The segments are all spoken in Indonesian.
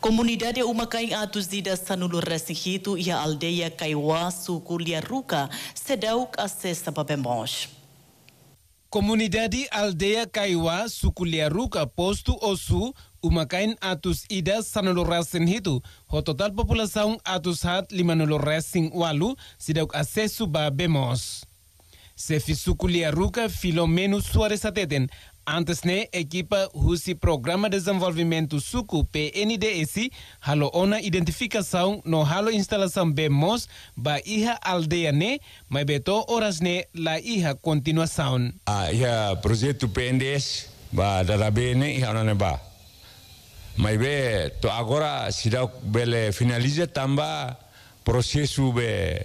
Comunidade é uma kain atuzida sanulu resinhito resihitu ia aldeia Kaiwa Sukulia Ruka sedauk ase sababemos. bembons. Comunidade aldeia Kaiwa Sukulia Ruka posto Osu umakain atus ida sanulu racing hitu ho total populasaun atus hat limanulu racing walu sidauk ase ba bemos. Sefisukuliaruca Filomeno Soares Ateten. Antes ne equipa Rusi Programa Desenvolvimento Suco PNDS halo ona identificação no halo instalação bemos ba iha aldeia ne mas beto horas ne la iha continuação. Ah, iha projeto PNDS ba darabene iha ona ne ba. Mas be to agora se dá bele finaliza tamba processo be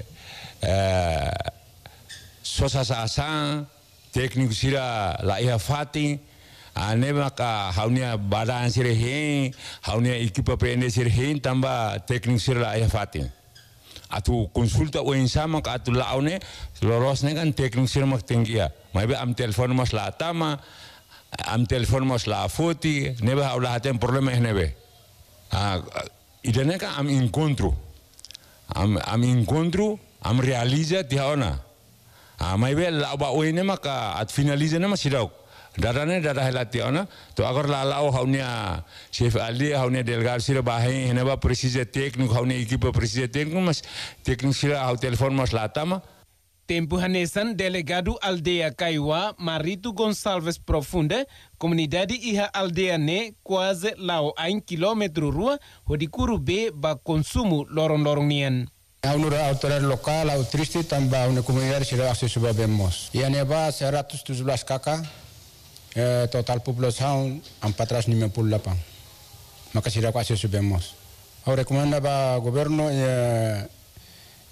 eh, sosasa asa teknik sira la iha fati ane maka haunia badan sira he haunia ikipa pende sira tambah tamba teknik sira la iha fati atu konsulta o insama ka atu laune lorosne kan teknik sira mak tengia ya. be am telepon mas la tama am telepon mas la ne neba aula haten problema nebe ah idene ka am encontro am am encontro am realiza tihaona Ah, mai be la ba oi ne maka at finalize ne masidok dara ne dara helati ona to agar la la haunya chef ali haunya delgar sira bahai hene ba precise teknik haunya equipe precise teknik mas teknik sira au telepon mas lata ma Tempo Hanesan, delegado aldea Kaiwa, Marito Gonçalves Profunda, comunidade iha aldeia ne, quase lao a um quilômetro rua, rodicuru be ba consumo loron loron nien. Αυνούρα αυτορά λοκά, αλλά ο τρίστη ήταν πάω να κομμουνιέρεσε Η ανεβά σε αν πατράς νημε που λάπα. Μα κασίρα κάσε σου πέμμος. Ο ρεκομένα γουβέρνο,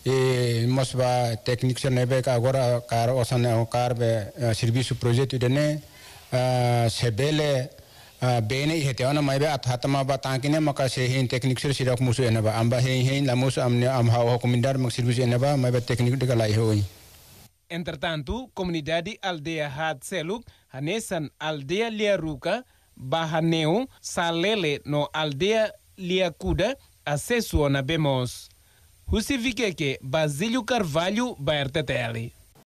η μας πά τεκνίξε να είπε καγόρα, ο κάρβε σερβίσου προζέτου είναι, σε bene i hete ona maibe at hatama ba tankine maka se hin teknik sir sirak musu enaba amba hin hin lamus amne am ha ho komindar mak sirvis enaba maibe teknik de galai hoi Entretanto, comunidade aldeia Hatselu, Hanesan aldeia Liaruca, Barraneu, Salele no aldeia Liacuda, acesso na Bemos. Rusiviqueque, Basílio Carvalho, Baertetele.